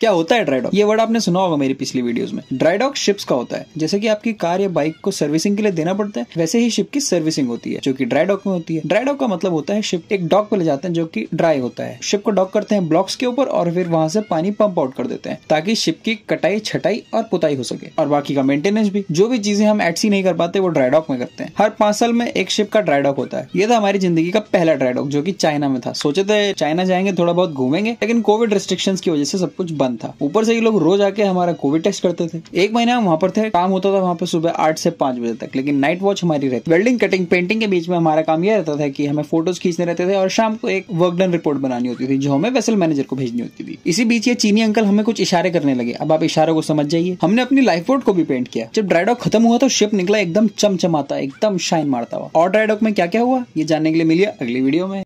क्या होता है ड्राइडॉक ये वर्ड आपने सुना होगा मेरी पिछली वीडियोस में डॉक शिप्स का होता है जैसे कि आपकी कार या बाइक को सर्विसिंग के लिए देना पड़ता है वैसे ही शिप की सर्विसिंग होती है जो कि ड्राइडॉक में होती है ड्राइडॉक का मतलब होता है शिप एक डॉक पे ले जाते हैं जो की ड्राई होता है शिप को डॉक करते हैं ब्लॉक्स के ऊपर और फिर वहां से पानी पंप आउट कर देते हैं ताकि शिप की कटाई छटाई और पुताई हो सके और बाकी का मेंटेनेंस भी जो भी चीजें हम एटसी नहीं कर पाते वो ड्राइडॉक में करते हैं हर पांच साल में एक शिप का डॉक होता है ये था हमारी जिंदगी का पहला ड्राइडॉक जो की चाइना में था सोचे थे तो चाइना जाएंगे थोड़ा बहुत घूमेंगे लेकिन कोविड रिस्ट्रिक्शन की वजह से सब कुछ बंद बंद था ऊपर से ये लोग रोज आके हमारा कोविड टेस्ट करते थे एक महीना हम वहाँ पर थे काम होता था वहाँ पर सुबह आठ से पांच बजे तक लेकिन नाइट वॉच हमारी रहती वेल्डिंग कटिंग पेंटिंग के बीच में हमारा काम यह रहता था कि हमें फोटोज खींचने रहते थे और शाम को एक वर्क डन रिपोर्ट बनानी होती थी जो हमें वेसल मैनेजर को भेजनी होती थी इसी बीच ये चीनी अंकल हमें कुछ इशारे करने लगे अब आप इशारों को समझ जाइए हमने अपनी लाइफ बोट को भी पेंट किया जब ड्राइडॉक खत्म हुआ तो शिप निकला एकदम चमचमाता एकदम शाइन मारता हुआ और ड्राइडॉक में क्या क्या हुआ ये जानने के लिए मिलिए अगली वीडियो में